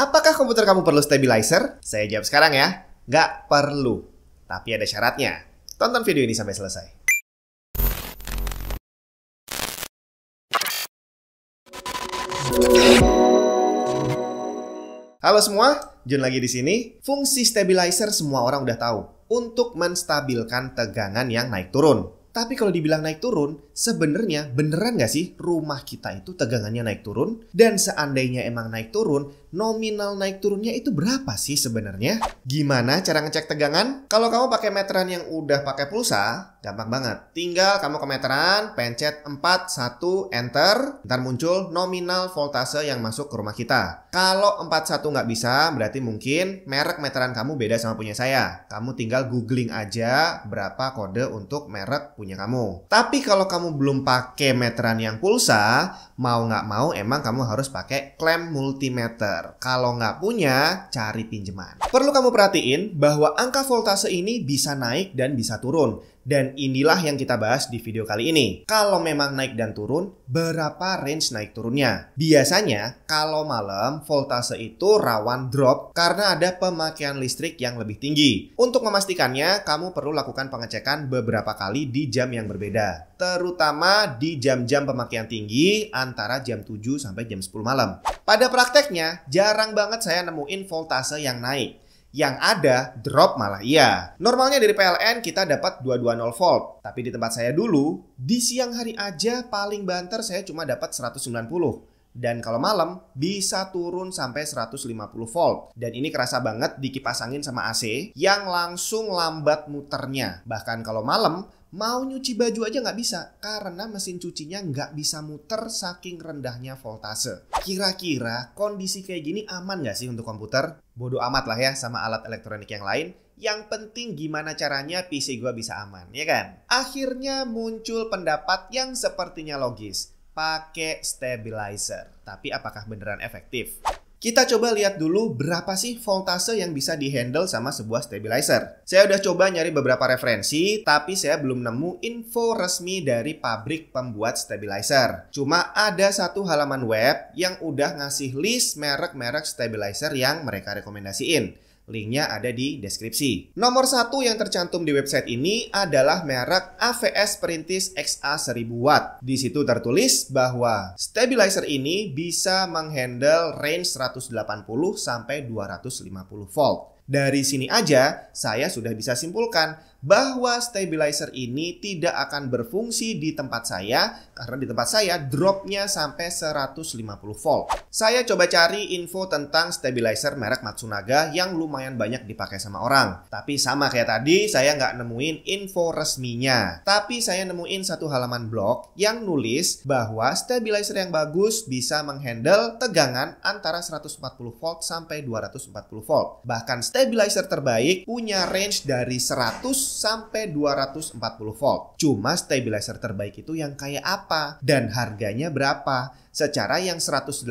Apakah komputer kamu perlu stabilizer? Saya jawab sekarang ya, nggak perlu. Tapi ada syaratnya. Tonton video ini sampai selesai. Halo semua, Jun lagi di sini. Fungsi stabilizer semua orang udah tahu untuk menstabilkan tegangan yang naik turun. Tapi kalau dibilang naik turun, sebenarnya beneran nggak sih rumah kita itu tegangannya naik turun? Dan seandainya emang naik turun, nominal naik turunnya itu berapa sih sebenarnya? Gimana cara ngecek tegangan? Kalau kamu pakai meteran yang udah pakai pulsa, gampang banget. Tinggal kamu ke meteran, pencet 4, 1, enter, ntar muncul nominal voltase yang masuk ke rumah kita. Kalau 1 nggak bisa, berarti mungkin merek meteran kamu beda sama punya saya. Kamu tinggal googling aja berapa kode untuk merek punya kamu. Tapi kalau kamu belum pakai meteran yang pulsa, mau nggak mau emang kamu harus pakai klem multimeter. Kalau nggak punya, cari pinjaman. Perlu kamu perhatiin bahwa angka voltase ini bisa naik dan bisa turun. Dan inilah yang kita bahas di video kali ini. Kalau memang naik dan turun, berapa range naik turunnya? Biasanya, kalau malam, voltase itu rawan drop karena ada pemakaian listrik yang lebih tinggi. Untuk memastikannya, kamu perlu lakukan pengecekan beberapa kali di jam yang berbeda. Terutama di jam-jam pemakaian tinggi antara jam 7 sampai jam 10 malam. Pada prakteknya, jarang banget saya nemuin voltase yang naik. Yang ada drop malah iya. Normalnya dari PLN kita dapat 220 volt, tapi di tempat saya dulu di siang hari aja paling banter saya cuma dapat 190 dan kalau malam bisa turun sampai 150 volt. Dan ini kerasa banget di angin sama AC yang langsung lambat muternya. Bahkan kalau malam mau nyuci baju aja nggak bisa karena mesin cucinya nggak bisa muter saking rendahnya voltase. Kira-kira kondisi kayak gini aman nggak sih untuk komputer? bodo amat lah ya sama alat elektronik yang lain. Yang penting gimana caranya PC gue bisa aman, ya kan? Akhirnya muncul pendapat yang sepertinya logis, pakai stabilizer. Tapi apakah beneran efektif? Kita coba lihat dulu berapa sih voltase yang bisa dihandle sama sebuah stabilizer. Saya udah coba nyari beberapa referensi, tapi saya belum nemu info resmi dari pabrik pembuat stabilizer. Cuma ada satu halaman web yang udah ngasih list merek-merek stabilizer yang mereka rekomendasiin. Linknya ada di deskripsi. Nomor satu yang tercantum di website ini adalah merek AVS Perintis XA1000 Watt. Di situ tertulis bahwa stabilizer ini bisa menghandle range 180 sampai 250 volt. Dari sini aja saya sudah bisa simpulkan bahwa stabilizer ini tidak akan berfungsi di tempat saya karena di tempat saya dropnya sampai 150 volt. Saya coba cari info tentang stabilizer merek Matsunaga yang lumayan banyak dipakai sama orang. Tapi sama kayak tadi, saya nggak nemuin info resminya. Tapi saya nemuin satu halaman blog yang nulis bahwa stabilizer yang bagus bisa menghandle tegangan antara 140 volt sampai 240 volt. Bahkan stabilizer terbaik punya range dari 100 sampai 240 volt. Cuma stabilizer terbaik itu yang kayak apa dan harganya berapa? Secara yang 180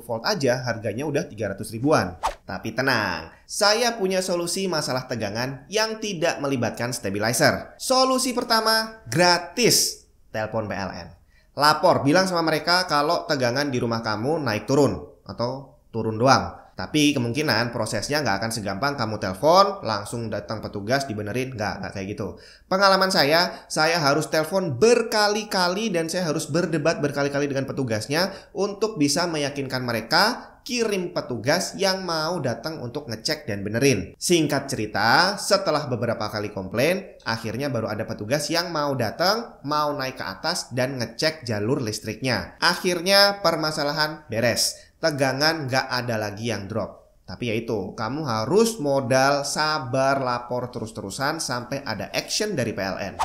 volt aja harganya udah 300 ribuan. Tapi tenang, saya punya solusi masalah tegangan yang tidak melibatkan stabilizer. Solusi pertama, gratis. Telepon PLN. Lapor, bilang sama mereka kalau tegangan di rumah kamu naik turun atau turun doang. Tapi kemungkinan prosesnya nggak akan segampang kamu telepon, langsung datang petugas dibenerin, nggak, nggak kayak gitu. Pengalaman saya, saya harus telepon berkali-kali dan saya harus berdebat berkali-kali dengan petugasnya untuk bisa meyakinkan mereka kirim petugas yang mau datang untuk ngecek dan benerin. Singkat cerita, setelah beberapa kali komplain, akhirnya baru ada petugas yang mau datang, mau naik ke atas dan ngecek jalur listriknya. Akhirnya permasalahan beres tegangan nggak ada lagi yang drop. Tapi yaitu kamu harus modal sabar lapor terus-terusan sampai ada action dari PLN.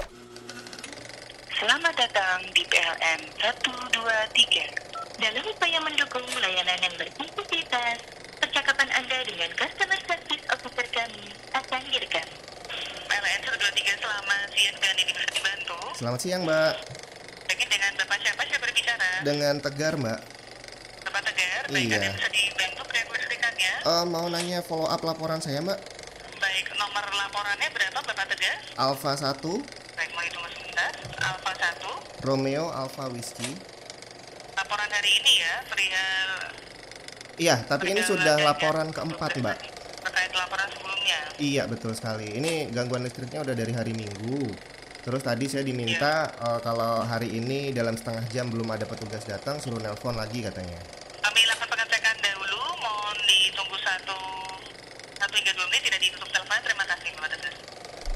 Selamat datang di PLN 123. Dalam upaya mendukung layanan yang berintegritas, percakapan Anda dengan customer service officer kami akan direkam. PLN 123 selamat siang dan ini bisa dibantu. Selamat siang, Mbak. Dengan Bapak siapa saya berbicara? Dengan Tegar, Mbak iya. bisa dibantu ya? Uh, mau nanya follow up laporan saya Mbak. Baik, nomor laporannya berapa Bapak Tegas? Alfa 1. Baik, mau hitung sebentar. Alfa 1. Romeo Alfa Whiskey. Laporan hari ini ya, perihal... Iya, tapi perihal ini sudah laporan keempat Mbak. Terkait laporan sebelumnya? Iya, betul sekali. Ini gangguan listriknya udah dari hari Minggu. Terus tadi saya diminta yeah. Iya. uh, kalau hari ini dalam setengah jam belum ada petugas datang suruh nelpon lagi katanya. hingga 2 menit tidak ditutup telepon. Terima kasih Bapak Tegar.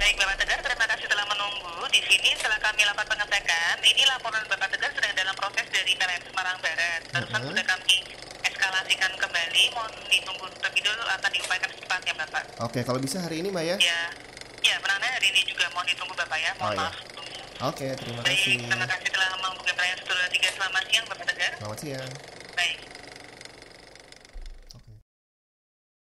Baik Bapak Tegar, terima kasih telah menunggu. Di sini setelah kami lakukan pengecekan, ini laporan Bapak Tegar sedang dalam proses dari PLN Semarang Barat. Barusan uh mm-hmm. -huh. sudah kami eskalasikan kembali, mohon ditunggu terlebih dulu akan diupayakan secepatnya Bapak. Oke, kalau bisa hari ini Mbak ya? Ya, ya penanganan hari ini juga mohon ditunggu Bapak ya, mohon oh, iya. maaf. Oke, terima Baik, kasih. Terima kasih telah menghubungi Pelayan Seluruh Tiga. Selamat siang, Bapak Tegar. Selamat siang.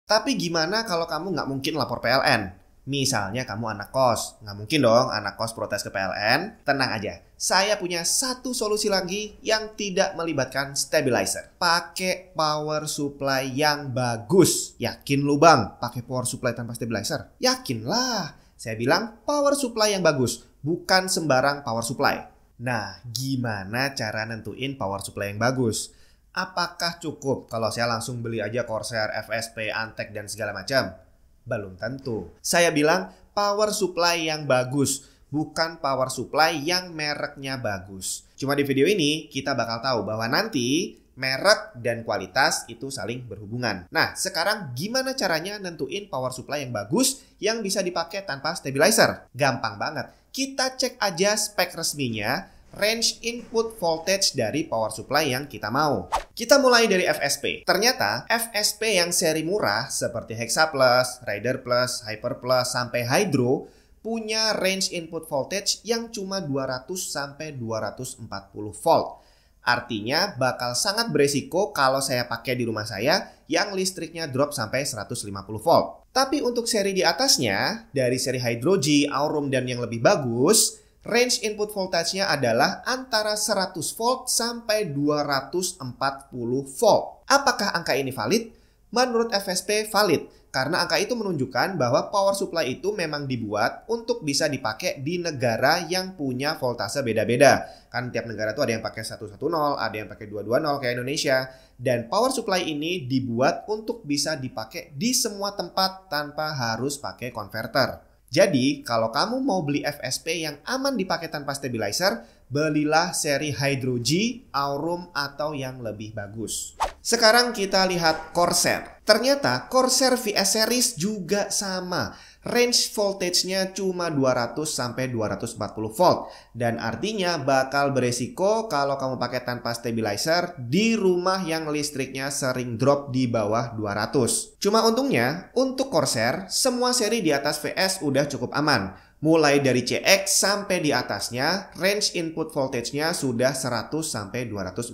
Tapi gimana kalau kamu nggak mungkin lapor PLN? Misalnya kamu anak kos, nggak mungkin dong anak kos protes ke PLN. Tenang aja, saya punya satu solusi lagi yang tidak melibatkan stabilizer. Pakai power supply yang bagus. Yakin lu bang, pakai power supply tanpa stabilizer? Yakinlah. Saya bilang power supply yang bagus, bukan sembarang power supply. Nah, gimana cara nentuin power supply yang bagus? Apakah cukup kalau saya langsung beli aja Corsair, FSP, Antec, dan segala macam? Belum tentu. Saya bilang power supply yang bagus, bukan power supply yang mereknya bagus. Cuma di video ini kita bakal tahu bahwa nanti merek dan kualitas itu saling berhubungan. Nah, sekarang gimana caranya nentuin power supply yang bagus yang bisa dipakai tanpa stabilizer? Gampang banget. Kita cek aja spek resminya range input voltage dari power supply yang kita mau. Kita mulai dari FSP. Ternyata FSP yang seri murah seperti Hexa Plus, Rider Plus, Hyper Plus sampai Hydro punya range input voltage yang cuma 200 sampai 240 volt. Artinya bakal sangat beresiko kalau saya pakai di rumah saya yang listriknya drop sampai 150 volt. Tapi untuk seri di atasnya, dari seri Hydro G, Aurum, dan yang lebih bagus, Range input voltage-nya adalah antara 100 volt sampai 240 volt. Apakah angka ini valid? Menurut FSP valid karena angka itu menunjukkan bahwa power supply itu memang dibuat untuk bisa dipakai di negara yang punya voltase beda-beda. Kan tiap negara itu ada yang pakai 110, ada yang pakai 220 kayak Indonesia. Dan power supply ini dibuat untuk bisa dipakai di semua tempat tanpa harus pakai konverter. Jadi, kalau kamu mau beli FSP yang aman dipakai tanpa stabilizer, belilah seri Hydro G, Aurum, atau yang lebih bagus. Sekarang kita lihat Corsair. Ternyata Corsair VS Series juga sama. Range voltage-nya cuma 200 sampai 240 volt dan artinya bakal beresiko kalau kamu pakai tanpa stabilizer di rumah yang listriknya sering drop di bawah 200. Cuma untungnya untuk Corsair semua seri di atas VS udah cukup aman. Mulai dari CX sampai di atasnya, range input voltage-nya sudah 100 sampai 240.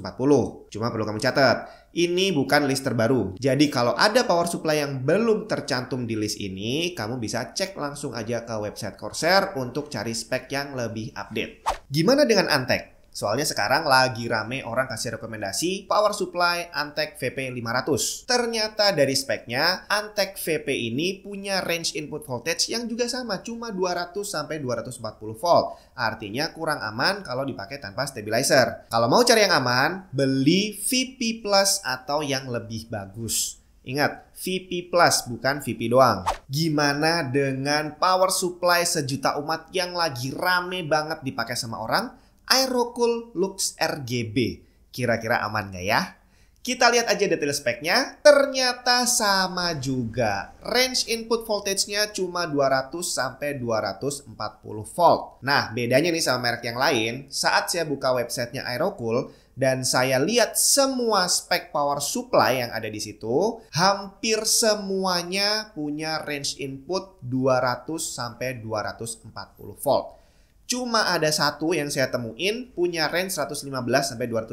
Cuma perlu kamu catat, ini bukan list terbaru. Jadi kalau ada power supply yang belum tercantum di list ini, kamu bisa cek langsung aja ke website Corsair untuk cari spek yang lebih update. Gimana dengan Antec? Soalnya sekarang lagi rame orang kasih rekomendasi power supply Antec VP500. Ternyata dari speknya, Antec VP ini punya range input voltage yang juga sama, cuma 200 sampai 240 volt. Artinya kurang aman kalau dipakai tanpa stabilizer. Kalau mau cari yang aman, beli VP Plus atau yang lebih bagus. Ingat, VP Plus bukan VP doang. Gimana dengan power supply sejuta umat yang lagi rame banget dipakai sama orang? Aerocool Lux RGB. Kira-kira aman nggak ya? Kita lihat aja detail speknya, ternyata sama juga. Range input voltage-nya cuma 200 sampai 240 volt. Nah, bedanya nih sama merek yang lain, saat saya buka websitenya Aerocool, dan saya lihat semua spek power supply yang ada di situ, hampir semuanya punya range input 200 sampai 240 volt. Cuma ada satu yang saya temuin punya range 115 sampai 230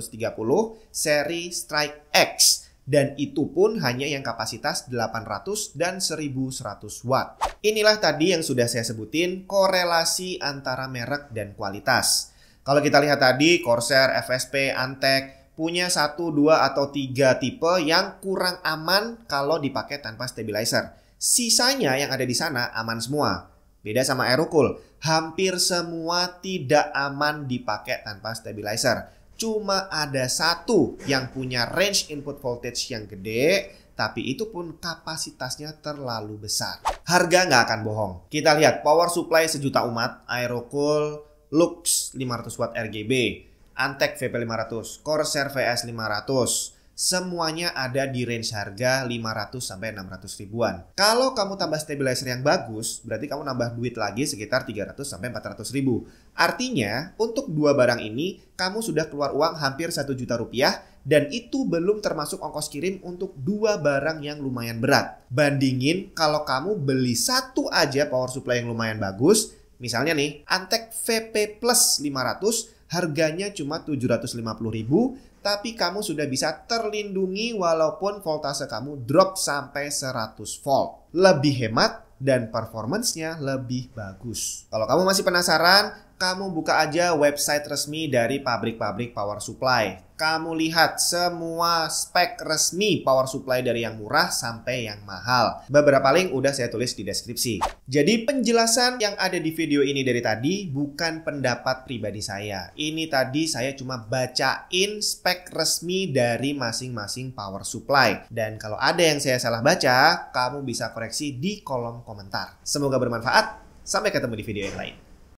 seri Strike X dan itu pun hanya yang kapasitas 800 dan 1100 watt. Inilah tadi yang sudah saya sebutin korelasi antara merek dan kualitas. Kalau kita lihat tadi Corsair, FSP, Antec punya satu dua atau tiga tipe yang kurang aman kalau dipakai tanpa stabilizer. Sisanya yang ada di sana aman semua. Beda sama aerokul, hampir semua tidak aman dipakai tanpa stabilizer. Cuma ada satu yang punya range input voltage yang gede, tapi itu pun kapasitasnya terlalu besar. Harga nggak akan bohong. Kita lihat power supply sejuta umat, aerocool, Lux 500 watt RGB, Antec VP500, Corsair VS 500, semuanya ada di range harga 500 sampai 600 ribuan. Kalau kamu tambah stabilizer yang bagus, berarti kamu nambah duit lagi sekitar 300 sampai 400 ribu. Artinya, untuk dua barang ini, kamu sudah keluar uang hampir 1 juta rupiah dan itu belum termasuk ongkos kirim untuk dua barang yang lumayan berat. Bandingin kalau kamu beli satu aja power supply yang lumayan bagus, misalnya nih Antek VP Plus 500 Harganya cuma 750.000, tapi kamu sudah bisa terlindungi walaupun voltase kamu drop sampai 100 volt. Lebih hemat dan performancenya lebih bagus. Kalau kamu masih penasaran, kamu buka aja website resmi dari pabrik-pabrik power supply. Kamu lihat semua spek resmi power supply dari yang murah sampai yang mahal. Beberapa link udah saya tulis di deskripsi. Jadi penjelasan yang ada di video ini dari tadi bukan pendapat pribadi saya. Ini tadi saya cuma bacain spek resmi dari masing-masing power supply. Dan kalau ada yang saya salah baca, kamu bisa koreksi di kolom komentar. Semoga bermanfaat. Sampai ketemu di video yang lain.